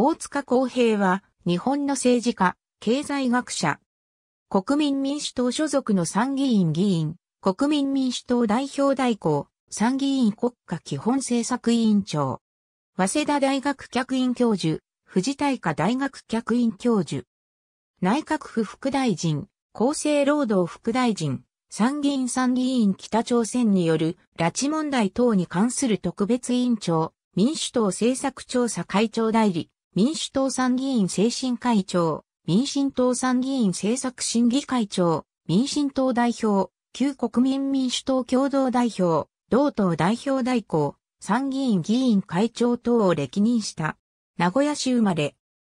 大塚公平は、日本の政治家、経済学者。国民民主党所属の参議院議員、国民民主党代表代行、参議院国家基本政策委員長。早稲田大学客員教授、富士大科大学客員教授。内閣府副大臣、厚生労働副大臣、参議院参議院北朝鮮による拉致問題等に関する特別委員長、民主党政策調査会長代理、民主党参議院精神会長、民進党参議院政策審議会長、民進党代表、旧国民民主党共同代表、同党代表代行、参議院議員会長等を歴任した。名古屋市生まれ。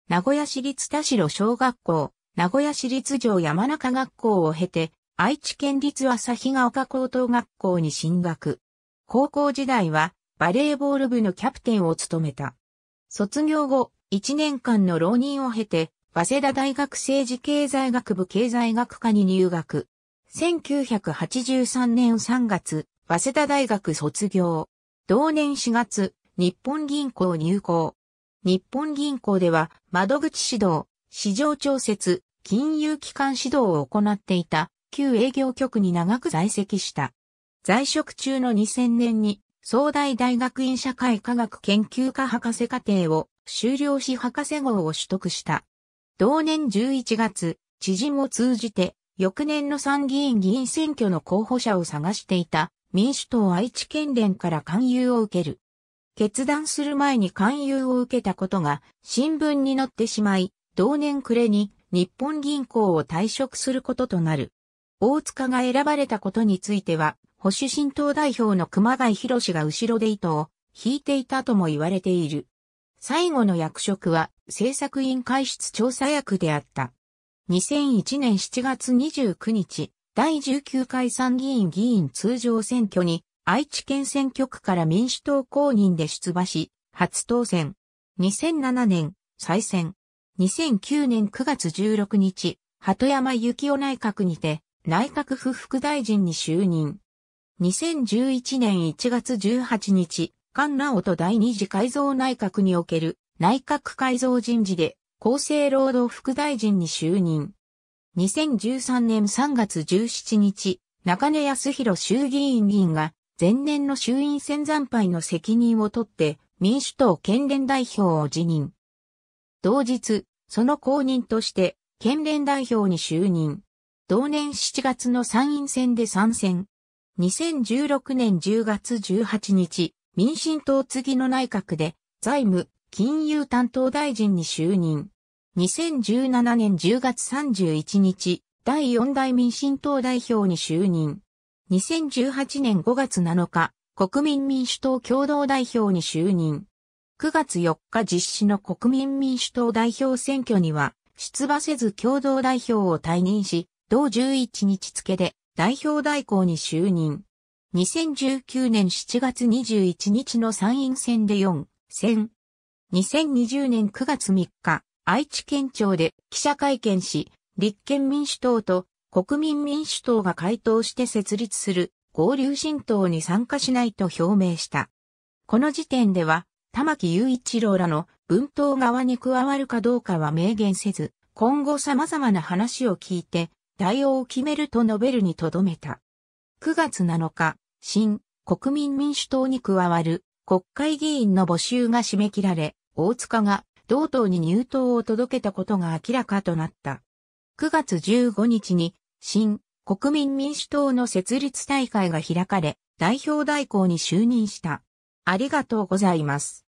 名古屋市立田代小学校、名古屋市立城山中学校を経て、愛知県立日が丘高等学校に進学。高校時代はバレーボール部のキャプテンを務めた。卒業後、1年間の浪人を経て、早稲田大学政治経済学部経済学科に入学。1983年3月、早稲田大学卒業。同年4月、日本銀行入行。日本銀行では、窓口指導、市場調節、金融機関指導を行っていた、旧営業局に長く在籍した。在職中の2000年に、総大大学院社会科学研究科博士課程を修了し博士号を取得した。同年11月、知人を通じて、翌年の参議院議員選挙の候補者を探していた民主党愛知県連から勧誘を受ける。決断する前に勧誘を受けたことが新聞に載ってしまい、同年暮れに日本銀行を退職することとなる。大塚が選ばれたことについては、保守新党代表の熊谷博士が後ろで糸を引いていたとも言われている。最後の役職は政策委員会室調査役であった。2001年7月29日、第19回参議院議員通常選挙に愛知県選挙区から民主党公認で出馬し、初当選。2007年、再選。2009年9月16日、鳩山幸夫内閣にて、内閣府副大臣に就任。2011年1月18日、菅直人第二次改造内閣における内閣改造人事で厚生労働副大臣に就任。2013年3月17日、中根康弘衆議院議員が前年の衆院選惨敗の責任を取って民主党県連代表を辞任。同日、その後任として県連代表に就任。同年7月の参院選で参戦。2016年10月18日、民進党次の内閣で財務、金融担当大臣に就任。2017年10月31日、第4代民進党代表に就任。2018年5月7日、国民民主党共同代表に就任。9月4日実施の国民民主党代表選挙には、出馬せず共同代表を退任し、同11日付で代表代行に就任。2019年7月21日の参院選で4選。2020年9月3日、愛知県庁で記者会見し、立憲民主党と国民民主党が回答して設立する合流新党に参加しないと表明した。この時点では、玉木雄一郎らの文党側に加わるかどうかは明言せず、今後様々な話を聞いて、対応を決めると述べるにとどめた。9月7日、新国民民主党に加わる国会議員の募集が締め切られ、大塚が同党に入党を届けたことが明らかとなった。9月15日に新国民民主党の設立大会が開かれ、代表代行に就任した。ありがとうございます。